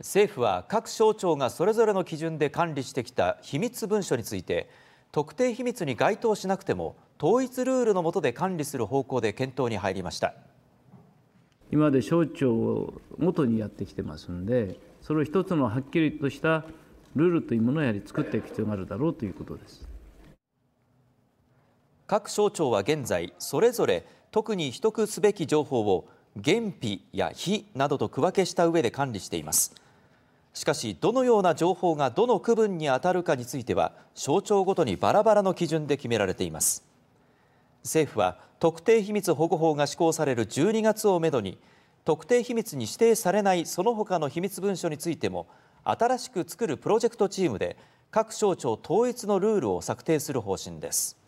政府は各省庁がそれぞれの基準で管理してきた秘密文書について特定秘密に該当しなくても統一ルールの下で管理する方向で検討に入りました今まで省庁を元にやってきてますんでそれを一つのはっきりとしたルールというものをやはり作っていく必要があるだろうということです各省庁は現在それぞれ特に取得すべき情報を原否や非などと区分けした上で管理していますしかし、どのような情報がどの区分に当たるかについては、省庁ごとにバラバラの基準で決められています。政府は、特定秘密保護法が施行される12月をめどに、特定秘密に指定されないその他の秘密文書についても、新しく作るプロジェクトチームで、各省庁統一のルールを策定する方針です。